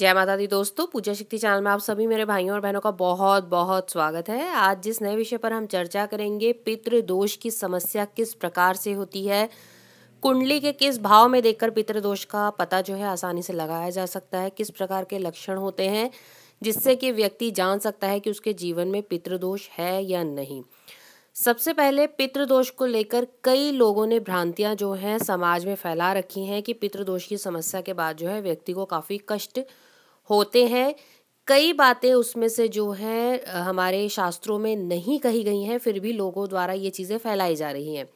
जय माता दी दोस्तों पूजा शक्ति चैनल में आप सभी मेरे भाइयों और बहनों का बहुत बहुत स्वागत है आज जिस नए विषय पर हम चर्चा करेंगे पितृदोष की समस्या किस प्रकार से होती है कुंडली के किस भाव में देखकर पितृदोष का पता जो है आसानी से लगाया जा सकता है किस प्रकार के लक्षण होते हैं जिससे कि व्यक्ति जान सकता है कि उसके जीवन में पितृदोष है या नहीं सबसे पहले पितृदोष को लेकर कई लोगों ने भ्रांतियां जो हैं समाज में फैला रखी हैं कि पितृदोष की समस्या के बाद जो है व्यक्ति को काफ़ी कष्ट होते हैं कई बातें उसमें से जो हैं हमारे शास्त्रों में नहीं कही गई हैं फिर भी लोगों द्वारा ये चीज़ें फैलाई जा रही हैं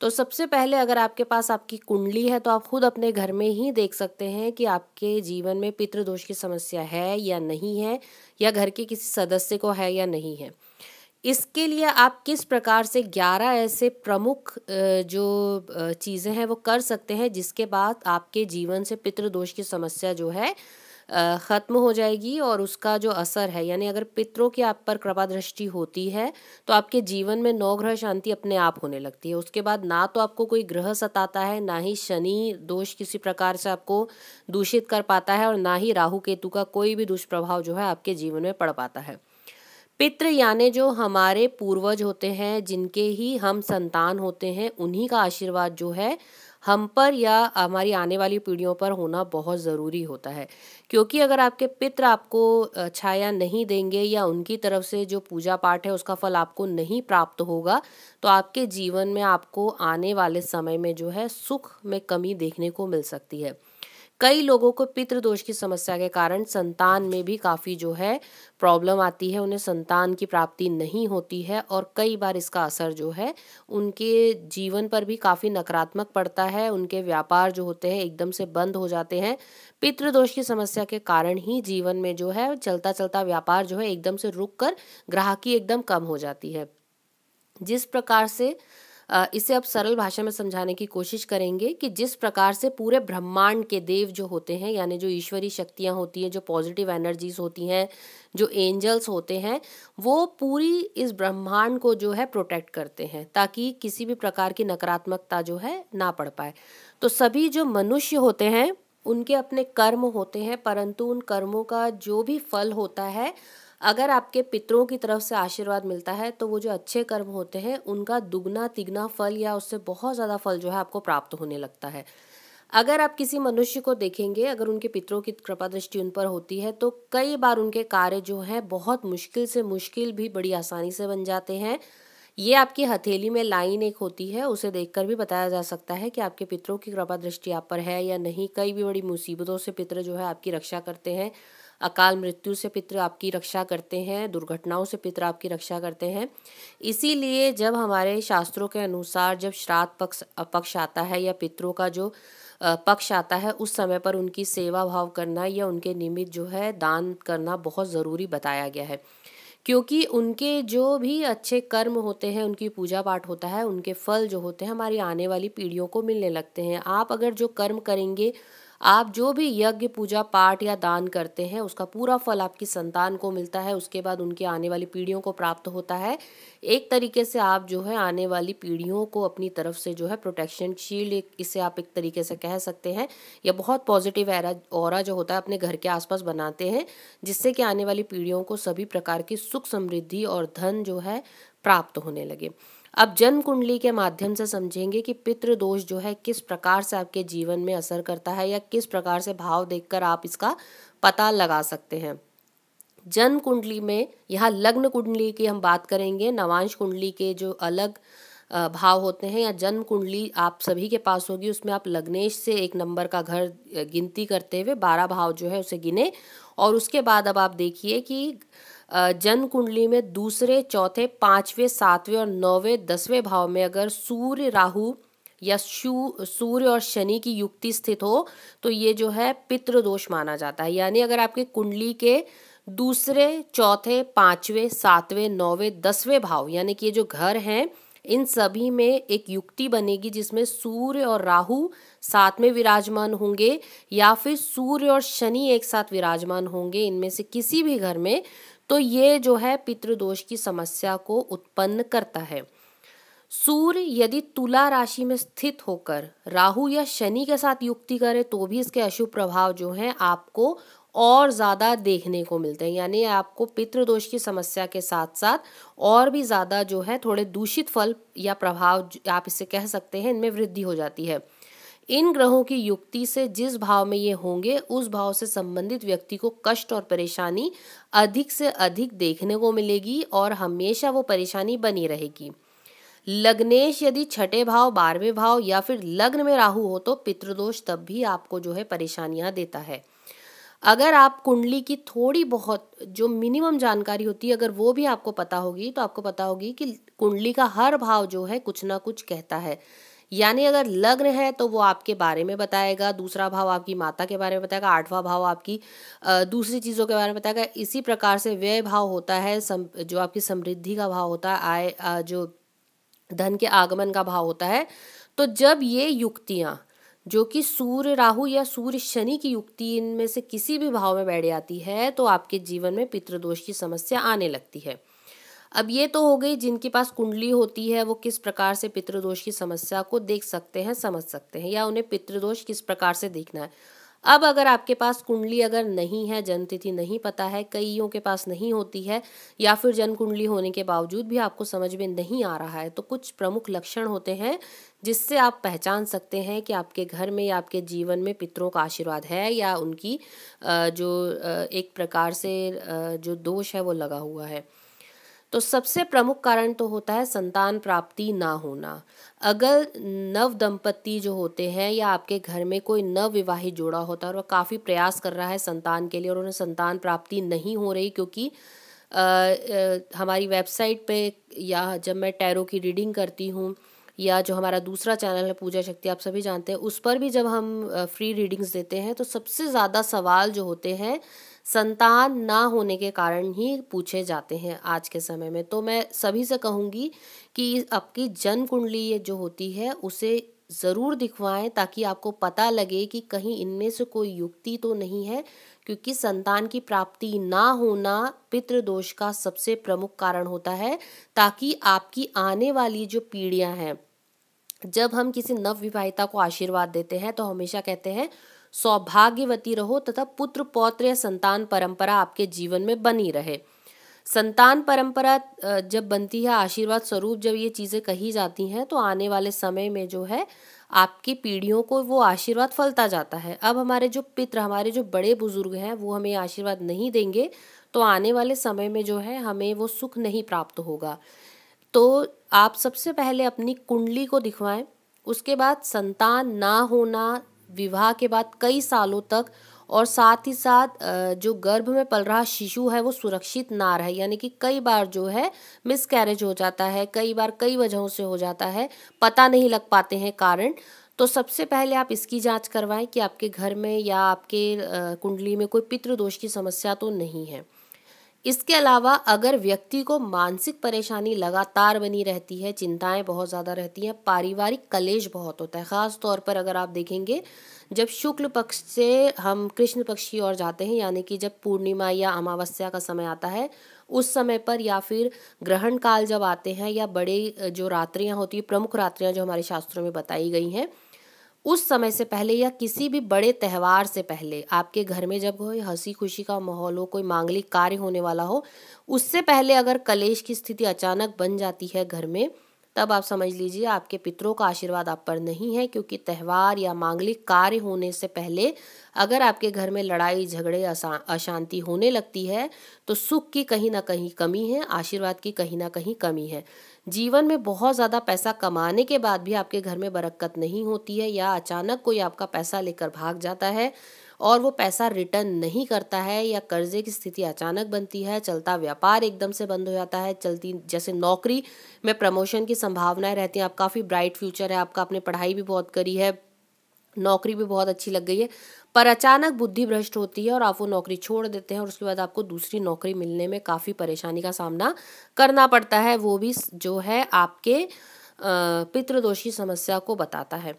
तो सबसे पहले अगर आपके पास आपकी कुंडली है तो आप खुद अपने घर में ही देख सकते हैं कि आपके जीवन में पितृदोष की समस्या है या नहीं है या घर के किसी सदस्य को है या नहीं है इसके लिए आप किस प्रकार से 11 ऐसे प्रमुख जो चीज़ें हैं वो कर सकते हैं जिसके बाद आपके जीवन से पितृदोष की समस्या जो है ख़त्म हो जाएगी और उसका जो असर है यानी अगर पितरों की आप पर कृपा दृष्टि होती है तो आपके जीवन में नौ ग्रह शांति अपने आप होने लगती है उसके बाद ना तो आपको कोई ग्रह सताता है ना ही शनि दोष किसी प्रकार से आपको दूषित कर पाता है और ना ही राहु केतु का कोई भी दुष्प्रभाव जो है आपके जीवन में पड़ पाता है पितृ यानी जो हमारे पूर्वज होते हैं जिनके ही हम संतान होते हैं उन्हीं का आशीर्वाद जो है हम पर या हमारी आने वाली पीढ़ियों पर होना बहुत ज़रूरी होता है क्योंकि अगर आपके पित्र आपको छाया नहीं देंगे या उनकी तरफ से जो पूजा पाठ है उसका फल आपको नहीं प्राप्त होगा तो आपके जीवन में आपको आने वाले समय में जो है सुख में कमी देखने को मिल सकती है कई लोगों को पितृदोष की समस्या के कारण संतान में भी काफ़ी जो है प्रॉब्लम आती है उन्हें संतान की प्राप्ति नहीं होती है और कई बार इसका असर जो है उनके जीवन पर भी काफ़ी नकारात्मक पड़ता है उनके व्यापार जो होते हैं एकदम से बंद हो जाते हैं पितृदोष की समस्या के कारण ही जीवन में जो है चलता चलता व्यापार जो है एकदम से रुक कर ग्राहकी एकदम कम हो जाती है जिस प्रकार से इसे अब सरल भाषा में समझाने की कोशिश करेंगे कि जिस प्रकार से पूरे ब्रह्मांड के देव जो होते हैं यानी जो ईश्वरीय शक्तियाँ होती हैं जो पॉजिटिव एनर्जीज होती हैं जो एंजल्स होते हैं वो पूरी इस ब्रह्मांड को जो है प्रोटेक्ट करते हैं ताकि किसी भी प्रकार की नकारात्मकता जो है ना पड़ पाए तो सभी जो मनुष्य होते हैं उनके अपने कर्म होते हैं परंतु उन कर्मों का जो भी फल होता है अगर आपके पितरों की तरफ से आशीर्वाद मिलता है तो वो जो अच्छे कर्म होते हैं उनका दुगना तिगना फल या उससे बहुत ज़्यादा फल जो है आपको प्राप्त होने लगता है अगर आप किसी मनुष्य को देखेंगे अगर उनके पितरों की कृपा दृष्टि उन पर होती है तो कई बार उनके कार्य जो हैं बहुत मुश्किल से मुश्किल भी बड़ी आसानी से बन जाते हैं ये आपकी हथेली में लाइन एक होती है उसे देखकर भी बताया जा सकता है कि आपके पितरों की कृपा दृष्टि आप पर है या नहीं कई भी बड़ी मुसीबतों से पितर जो है आपकी रक्षा करते हैं अकाल मृत्यु से पितृ आपकी रक्षा करते हैं दुर्घटनाओं से पितृ आपकी रक्षा करते हैं इसीलिए जब हमारे शास्त्रों के अनुसार जब श्राद्ध पक्ष पक्ष आता है या पितरों का जो पक्ष आता है उस समय पर उनकी सेवा भाव करना या उनके निमित्त जो है दान करना बहुत ज़रूरी बताया गया है क्योंकि उनके जो भी अच्छे कर्म होते हैं उनकी पूजा पाठ होता है उनके फल जो होते हैं हमारी आने वाली पीढ़ियों को मिलने लगते हैं आप अगर जो कर्म करेंगे आप जो भी यज्ञ पूजा पाठ या दान करते हैं उसका पूरा फल आपकी संतान को मिलता है उसके बाद उनकी आने वाली पीढ़ियों को प्राप्त होता है एक तरीके से आप जो है आने वाली पीढ़ियों को अपनी तरफ से जो है प्रोटेक्शन शील्ड इसे आप एक तरीके से कह सकते हैं या बहुत पॉजिटिव एरा और जो होता है अपने घर के आसपास बनाते हैं जिससे कि आने वाली पीढ़ियों को सभी प्रकार की सुख समृद्धि और धन जो है प्राप्त होने लगे अब जन्म कुंडली के माध्यम से समझेंगे कि पितृ दोष जो है किस प्रकार से आपके जीवन में असर करता है या किस प्रकार से भाव देखकर आप इसका पता लगा सकते हैं जन्म कुंडली में यहाँ लग्न कुंडली की हम बात करेंगे नवांश कुंडली के जो अलग भाव होते हैं या जन्म कुंडली आप सभी के पास होगी उसमें आप लग्नेश से एक नंबर का घर गिनती करते हुए बारह भाव जो है उसे गिने और उसके बाद अब आप देखिए कि जन्म कुंडली में दूसरे चौथे पांचवें सातवें और नौवें दसवें भाव में अगर सूर्य राहु या सूर्य और शनि की युक्ति स्थित हो तो ये जो है पितृ दोष माना जाता है यानी अगर आपके कुंडली के दूसरे चौथे पांचवें सातवें नौवें दसवें भाव यानी कि ये जो घर हैं इन सभी में एक युक्ति बनेगी जिसमें सूर्य और राहु साथ में विराजमान होंगे या फिर सूर्य और शनि एक साथ विराजमान होंगे इनमें से किसी भी घर में तो ये जो है पितृदोष की समस्या को उत्पन्न करता है सूर्य यदि तुला राशि में स्थित होकर राहु या शनि के साथ युक्ति करे तो भी इसके अशुभ प्रभाव जो हैं आपको और ज़्यादा देखने को मिलते हैं यानी आपको पितृदोष की समस्या के साथ साथ और भी ज़्यादा जो है थोड़े दूषित फल या प्रभाव आप इसे कह सकते हैं इनमें वृद्धि हो जाती है इन ग्रहों की युक्ति से जिस भाव में ये होंगे उस भाव से संबंधित व्यक्ति को कष्ट और परेशानी अधिक से अधिक देखने को मिलेगी और हमेशा वो परेशानी बनी रहेगी लग्नेश यदि छठे भाव बारहवें भाव या फिर लग्न में राहु हो तो पितृदोष तब भी आपको जो है परेशानियां देता है अगर आप कुंडली की थोड़ी बहुत जो मिनिमम जानकारी होती है अगर वो भी आपको पता होगी तो आपको पता होगी कि कुंडली का हर भाव जो है कुछ ना कुछ कहता है यानी अगर लग्न है तो वो आपके बारे में बताएगा दूसरा भाव आपकी माता के बारे में बताएगा आठवां भाव आपकी दूसरी चीज़ों के बारे में बताएगा इसी प्रकार से व्यय भाव होता है सम, जो आपकी समृद्धि का भाव होता है आय जो धन के आगमन का भाव होता है तो जब ये युक्तियाँ जो कि सूर्य राहु या सूर्य शनि की युक्ति इनमें से किसी भी भाव में बैठ जाती है तो आपके जीवन में पितृदोष की समस्या आने लगती है अब ये तो हो गई जिनके पास कुंडली होती है वो किस प्रकार से पितृदोष की समस्या को देख सकते हैं समझ सकते हैं या उन्हें पितृदोष किस प्रकार से देखना है अब अगर आपके पास कुंडली अगर नहीं है जन्म तिथि नहीं पता है कईयों के पास नहीं होती है या फिर जन्म कुंडली होने के बावजूद भी आपको समझ में नहीं आ रहा है तो कुछ प्रमुख लक्षण होते हैं जिससे आप पहचान सकते हैं कि आपके घर में या आपके जीवन में पितरों का आशीर्वाद है या उनकी जो एक प्रकार से जो दोष है वो लगा हुआ है तो सबसे प्रमुख कारण तो होता है संतान प्राप्ति ना होना अगर नव दंपत्ति जो होते हैं या आपके घर में कोई नव विवाहित जोड़ा होता है और वह काफ़ी प्रयास कर रहा है संतान के लिए और उन्हें संतान प्राप्ति नहीं हो रही क्योंकि आ, आ, हमारी वेबसाइट पे या जब मैं टैरो की रीडिंग करती हूँ या जो हमारा दूसरा चैनल है पूजा शक्ति आप सभी जानते हैं उस पर भी जब हम फ्री रीडिंग्स देते हैं तो सबसे ज़्यादा सवाल जो होते हैं संतान ना होने के कारण ही पूछे जाते हैं आज के समय में तो मैं सभी से कहूँगी कि आपकी जन्म कुंडली ये जो होती है उसे ज़रूर दिखवाएं ताकि आपको पता लगे कि कहीं इनमें से कोई युक्ति तो नहीं है क्योंकि संतान की प्राप्ति ना होना पितृदोष का सबसे प्रमुख कारण होता है ताकि आपकी आने वाली जो पीढ़ियां हैं जब हम किसी नवविवाहिता को आशीर्वाद देते हैं तो हमेशा कहते हैं सौभाग्यवती रहो तथा पुत्र पौत्र या संतान परंपरा आपके जीवन में बनी रहे संतान परंपरा जब बनती है आशीर्वाद स्वरूप जब ये चीज़ें कही जाती हैं तो आने वाले समय में जो है आपकी पीढ़ियों को वो आशीर्वाद फलता जाता है अब हमारे जो पित्र हमारे जो बड़े बुजुर्ग हैं वो हमें आशीर्वाद नहीं देंगे तो आने वाले समय में जो है हमें वो सुख नहीं प्राप्त होगा तो आप सबसे पहले अपनी कुंडली को दिखवाएं उसके बाद संतान ना होना विवाह के बाद कई सालों तक और साथ ही साथ जो गर्भ में पल रहा शिशु है वो सुरक्षित ना रहे यानी कि कई बार जो है मिसकैरेज हो जाता है कई बार कई वजहों से हो जाता है पता नहीं लग पाते हैं कारण तो सबसे पहले आप इसकी जांच करवाएं कि आपके घर में या आपके कुंडली में कोई पितृदोष की समस्या तो नहीं है इसके अलावा अगर व्यक्ति को मानसिक परेशानी लगातार बनी रहती है चिंताएं बहुत ज़्यादा रहती हैं पारिवारिक कलेश बहुत होता है ख़ास तौर पर अगर आप देखेंगे जब शुक्ल पक्ष से हम कृष्ण पक्ष की ओर जाते हैं यानी कि जब पूर्णिमा या अमावस्या का समय आता है उस समय पर या फिर ग्रहण काल जब आते हैं या बड़े जो रात्रियाँ होती है प्रमुख रात्रियाँ जो हमारे शास्त्रों में बताई गई हैं उस समय से पहले या किसी भी बड़े त्यौहार से पहले आपके घर में जब कोई हंसी खुशी का माहौल हो कोई मांगलिक कार्य होने वाला हो उससे पहले अगर कलेश की स्थिति अचानक बन जाती है घर में तब आप समझ लीजिए आपके पितरों का आशीर्वाद आप पर नहीं है क्योंकि त्यौहार या मांगलिक कार्य होने से पहले अगर आपके घर में लड़ाई झगड़े अशांति होने लगती है तो सुख की कहीं ना कहीं कमी है आशीर्वाद की कहीं ना कहीं कमी है जीवन में बहुत ज़्यादा पैसा कमाने के बाद भी आपके घर में बरक्कत नहीं होती है या अचानक कोई आपका पैसा लेकर भाग जाता है और वो पैसा रिटर्न नहीं करता है या कर्जे की स्थिति अचानक बनती है चलता व्यापार एकदम से बंद हो जाता है चलती जैसे नौकरी में प्रमोशन की संभावनाएं रहती हैं आप काफ़ी ब्राइट फ्यूचर है आपका आपने पढ़ाई भी बहुत करी है नौकरी भी बहुत अच्छी लग गई है पर अचानक बुद्धि भ्रष्ट होती है और आप वो नौकरी छोड़ देते हैं और उसके बाद आपको दूसरी नौकरी मिलने में काफ़ी परेशानी का सामना करना पड़ता है वो भी जो है आपके पितृदोषी समस्या को बताता है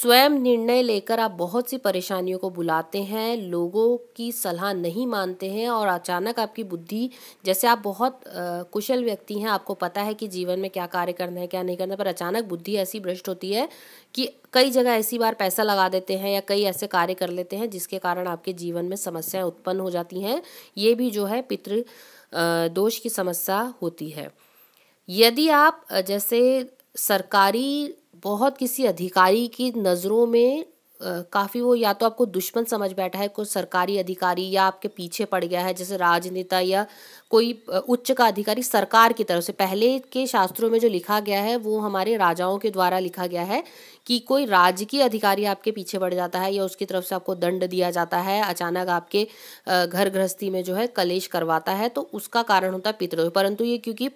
स्वयं निर्णय लेकर आप बहुत सी परेशानियों को बुलाते हैं लोगों की सलाह नहीं मानते हैं और अचानक आपकी बुद्धि जैसे आप बहुत कुशल व्यक्ति हैं आपको पता है कि जीवन में क्या कार्य करना है क्या नहीं करना पर अचानक बुद्धि ऐसी भ्रष्ट होती है कि कई जगह ऐसी बार पैसा लगा देते हैं या कई ऐसे कार्य कर लेते हैं जिसके कारण आपके जीवन में समस्याएँ उत्पन्न हो जाती हैं ये भी जो है पितृ दोष की समस्या होती है यदि आप जैसे सरकारी बहुत किसी अधिकारी की नज़रों में काफ़ी वो या तो आपको दुश्मन समझ बैठा है कोई सरकारी अधिकारी या आपके पीछे पड़ गया है जैसे राजनेता या कोई उच्च का अधिकारी सरकार की तरफ से पहले के शास्त्रों में जो लिखा गया है वो हमारे राजाओं के द्वारा लिखा गया है कि कोई राजकीय अधिकारी आपके पीछे पड़ जाता है या उसकी तरफ से आपको दंड दिया जाता है अचानक आपके घर गृहस्थी में जो है कलेश करवाता है तो उसका कारण होता है पितृदोष परंतु ये क्योंकि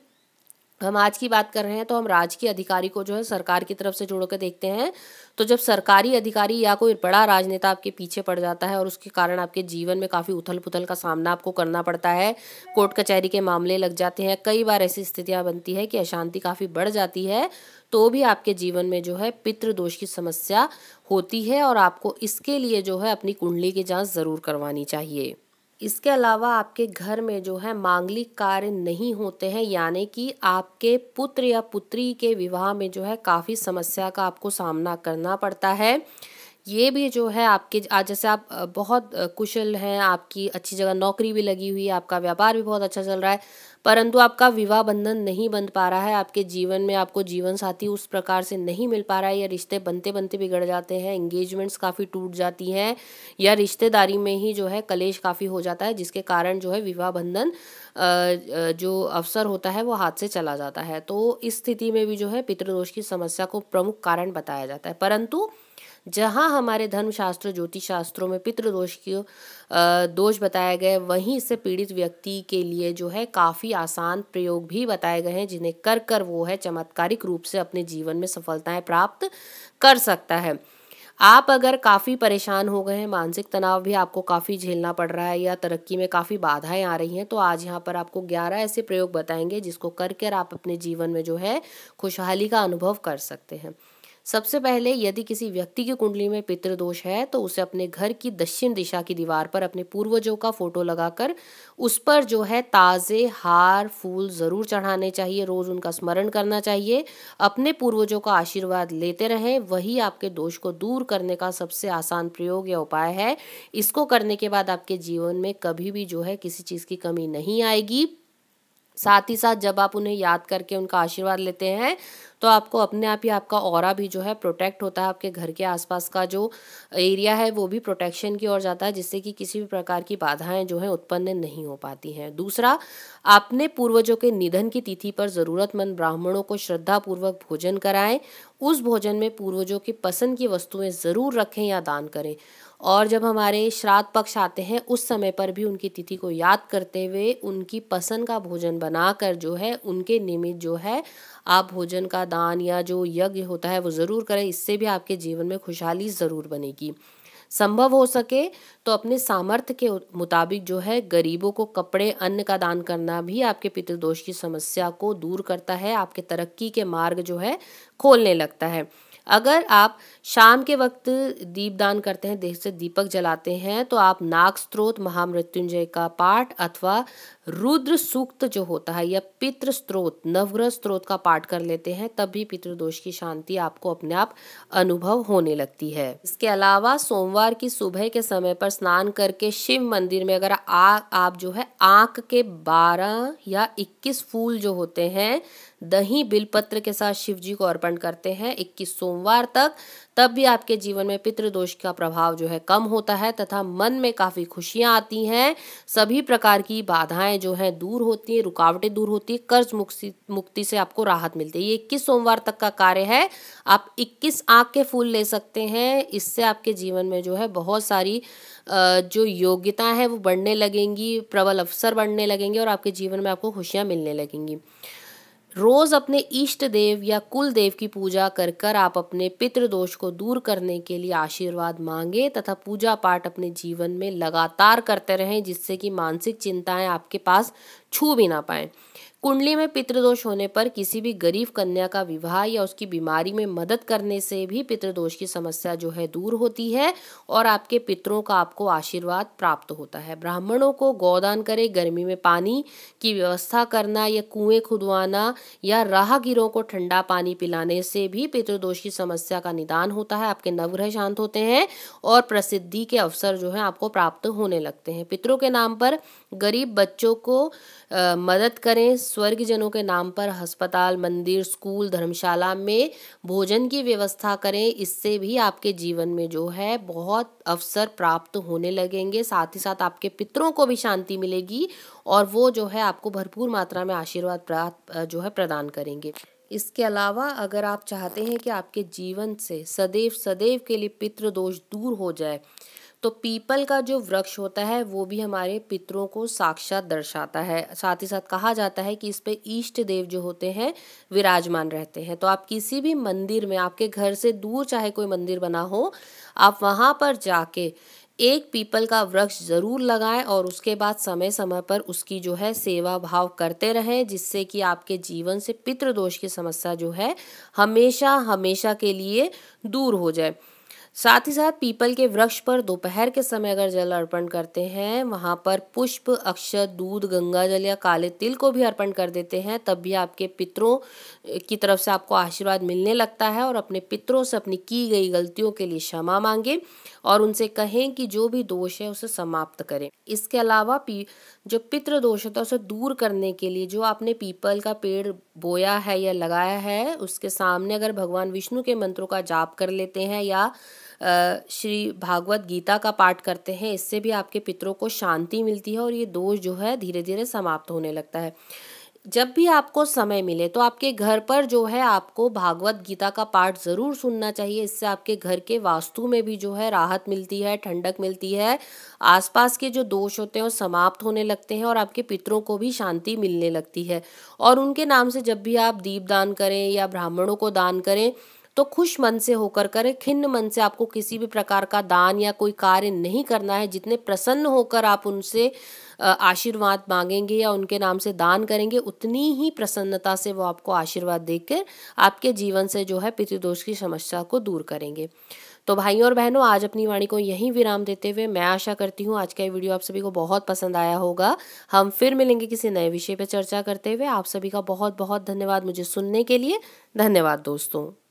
हम आज की बात कर रहे हैं तो हम राजकीय अधिकारी को जो है सरकार की तरफ से जोड़ कर देखते हैं तो जब सरकारी अधिकारी या कोई बड़ा राजनेता आपके पीछे पड़ जाता है और उसके कारण आपके जीवन में काफ़ी उथल पुथल का सामना आपको करना पड़ता है कोर्ट कचहरी के मामले लग जाते हैं कई बार ऐसी स्थितियाँ बनती है कि अशांति काफ़ी बढ़ जाती है तो भी आपके जीवन में जो है पितृदोष की समस्या होती है और आपको इसके लिए जो है अपनी कुंडली की जाँच ज़रूर करवानी चाहिए इसके अलावा आपके घर में जो है मांगलिक कार्य नहीं होते हैं यानी कि आपके पुत्र या पुत्री के विवाह में जो है काफ़ी समस्या का आपको सामना करना पड़ता है ये भी जो है आपके आज जैसे आप बहुत कुशल हैं आपकी अच्छी जगह नौकरी भी लगी हुई है आपका व्यापार भी बहुत अच्छा चल रहा है परंतु आपका विवाह बंधन नहीं बन पा रहा है आपके जीवन में आपको जीवन साथी उस प्रकार से नहीं मिल पा रहा है या रिश्ते बनते बनते बिगड़ जाते हैं एंगेजमेंट्स काफ़ी टूट जाती हैं या रिश्तेदारी में ही जो है कलेश काफ़ी हो जाता है जिसके कारण जो है विवाह बंधन जो अवसर होता है वो हाथ से चला जाता है तो इस स्थिति में भी जो है पितृदोष की समस्या को प्रमुख कारण बताया जाता है परंतु जहाँ हमारे धर्मशास्त्र ज्योतिष शास्त्रों में पितृदोष की दोष बताए गए वहीं इससे पीड़ित व्यक्ति के लिए जो है काफ़ी आसान प्रयोग भी बताए गए हैं जिन्हें कर कर वो है चमत्कारिक रूप से अपने जीवन में सफलताएं प्राप्त कर सकता है आप अगर काफ़ी परेशान हो गए हैं मानसिक तनाव भी आपको काफ़ी झेलना पड़ रहा है या तरक्की में काफ़ी बाधाएं आ रही हैं तो आज यहाँ पर आपको 11 ऐसे प्रयोग बताएंगे जिसको कर कर आप अपने जीवन में जो है खुशहाली का अनुभव कर सकते हैं सबसे पहले यदि किसी व्यक्ति की कुंडली में पितृदोष है तो उसे अपने घर की दक्षिण दिशा की दीवार पर अपने पूर्वजों का फोटो लगाकर उस पर जो है ताज़े हार फूल ज़रूर चढ़ाने चाहिए रोज़ उनका स्मरण करना चाहिए अपने पूर्वजों का आशीर्वाद लेते रहें वही आपके दोष को दूर करने का सबसे आसान प्रयोग या उपाय है इसको करने के बाद आपके जीवन में कभी भी जो है किसी चीज़ की कमी नहीं आएगी साथ ही साथ जब आप उन्हें याद करके उनका आशीर्वाद लेते हैं तो आपको अपने आप ही आपका और भी जो है प्रोटेक्ट होता है आपके घर के आसपास का जो एरिया है वो भी प्रोटेक्शन की ओर जाता है जिससे कि किसी भी प्रकार की बाधाएं जो है उत्पन्न नहीं हो पाती हैं दूसरा आपने पूर्वजों के निधन की तिथि पर ज़रूरतमंद ब्राह्मणों को श्रद्धापूर्वक भोजन कराएं उस भोजन में पूर्वजों की पसंद की वस्तुएं ज़रूर रखें या दान करें और जब हमारे श्राद्ध पक्ष आते हैं उस समय पर भी उनकी तिथि को याद करते हुए उनकी पसंद का भोजन बनाकर जो है उनके निमित्त जो है आप भोजन का दान या जो यज्ञ होता है वो ज़रूर करें इससे भी आपके जीवन में खुशहाली ज़रूर बनेगी संभव हो सके तो अपने सामर्थ्य के मुताबिक जो है गरीबों को कपड़े अन्न का दान करना भी आपके पितृदोष की समस्या को दूर करता है आपके तरक्की के मार्ग जो है खोलने लगता है अगर आप शाम के वक्त दीपदान करते हैं देह से दीपक जलाते हैं तो आप नाग स्त्रोत महामृत्युंजय का पाठ अथवा रुद्र सूक्त जो होता है या पितृ स्त्रोत नवग्रह स्त्रोत का पाठ कर लेते हैं तब भी पितृदोष की शांति आपको अपने आप अनुभव होने लगती है इसके अलावा सोमवार की सुबह के समय पर स्नान करके शिव मंदिर में अगर आ, आप जो है आंख के बारह या इक्कीस फूल जो होते हैं दही बिलपत्र के साथ शिव जी को अर्पण करते हैं इक्कीस सोमवार तक तब भी आपके जीवन में पितृदोष का प्रभाव जो है कम होता है तथा मन में काफ़ी खुशियाँ आती हैं सभी प्रकार की बाधाएं जो है दूर होती हैं रुकावटें दूर होती है कर्ज मुक्ति मुक्ति से आपको राहत मिलती है ये इक्कीस सोमवार तक का कार्य है आप इक्कीस आँख के फूल ले सकते हैं इससे आपके जीवन में जो है बहुत सारी जो योग्यता है वो बढ़ने लगेंगी प्रबल अवसर बढ़ने लगेंगे और आपके जीवन में आपको खुशियाँ मिलने लगेंगी रोज अपने इष्ट देव या कुल देव की पूजा कर कर आप अपने पितृदोष को दूर करने के लिए आशीर्वाद मांगे तथा पूजा पाठ अपने जीवन में लगातार करते रहें जिससे कि मानसिक चिंताएं आपके पास छू भी ना पाएं कुंडली में पितृदोष होने पर किसी भी गरीब कन्या का विवाह या उसकी बीमारी में मदद करने से भी पितृदोष की समस्या जो है दूर होती है और आपके पितरों का आपको आशीर्वाद प्राप्त होता है ब्राह्मणों को गौदान करें गर्मी में पानी की व्यवस्था करना या कुएं खुदवाना या राहगीरों को ठंडा पानी पिलाने से भी पितृदोष की समस्या का निदान होता है आपके नवग्रह शांत होते हैं और प्रसिद्धि के अवसर जो है आपको प्राप्त होने लगते हैं पितरों के नाम पर गरीब बच्चों को मदद करें स्वर्गजनों के नाम पर अस्पताल मंदिर स्कूल धर्मशाला में भोजन की व्यवस्था करें इससे भी आपके जीवन में जो है बहुत अवसर प्राप्त होने लगेंगे साथ ही साथ आपके पितरों को भी शांति मिलेगी और वो जो है आपको भरपूर मात्रा में आशीर्वाद प्राप्त जो है प्रदान करेंगे इसके अलावा अगर आप चाहते हैं कि आपके जीवन से सदैव सदैव के लिए पितृ दोष दूर हो जाए तो पीपल का जो वृक्ष होता है वो भी हमारे पितरों को साक्षात दर्शाता है साथ ही साथ कहा जाता है कि इस पे ईष्ट देव जो होते हैं विराजमान रहते हैं तो आप किसी भी मंदिर में आपके घर से दूर चाहे कोई मंदिर बना हो आप वहां पर जाके एक पीपल का वृक्ष ज़रूर लगाएं और उसके बाद समय समय पर उसकी जो है सेवा भाव करते रहें जिससे कि आपके जीवन से पितृदोष की समस्या जो है हमेशा हमेशा के लिए दूर हो जाए साथ ही साथ पीपल के वृक्ष पर दोपहर के समय अगर जल अर्पण करते हैं वहाँ पर पुष्प अक्षत दूध गंगा जल या काले तिल को भी अर्पण कर देते हैं तब भी आपके पितरों की तरफ से आपको आशीर्वाद मिलने लगता है और अपने पितरों से अपनी की गई गलतियों के लिए क्षमा मांगे और उनसे कहें कि जो भी दोष है उसे समाप्त करें इसके अलावा पी जो पितृदोष होता है उसे दूर करने के लिए जो आपने पीपल का पेड़ बोया है या लगाया है उसके सामने अगर भगवान विष्णु के मंत्रों का जाप कर लेते हैं या श्री भागवत गीता का पाठ करते हैं इससे भी आपके पितरों को शांति मिलती है और ये दोष जो है धीरे धीरे समाप्त होने लगता है जब भी आपको समय मिले तो आपके घर पर जो है आपको भागवत गीता का पाठ ज़रूर सुनना चाहिए इससे आपके घर के वास्तु में भी जो है राहत मिलती है ठंडक मिलती है आसपास के जो दोष होते हैं वो समाप्त होने लगते हैं और आपके पितरों को भी शांति मिलने लगती है और उनके नाम से जब भी आप दीप दान करें या ब्राह्मणों को दान करें तो खुश मन से होकर करें खिन्न मन से आपको किसी भी प्रकार का दान या कोई कार्य नहीं करना है जितने प्रसन्न होकर आप उनसे आशीर्वाद मांगेंगे या उनके नाम से दान करेंगे उतनी ही प्रसन्नता से वो आपको आशीर्वाद देकर आपके जीवन से जो है पितृदोष की समस्या को दूर करेंगे तो भाइयों और बहनों आज अपनी वाणी को यहीं विराम देते हुए मैं आशा करती हूँ आज का ये वीडियो आप सभी को बहुत पसंद आया होगा हम फिर मिलेंगे किसी नए विषय पर चर्चा करते हुए आप सभी का बहुत बहुत धन्यवाद मुझे सुनने के लिए धन्यवाद दोस्तों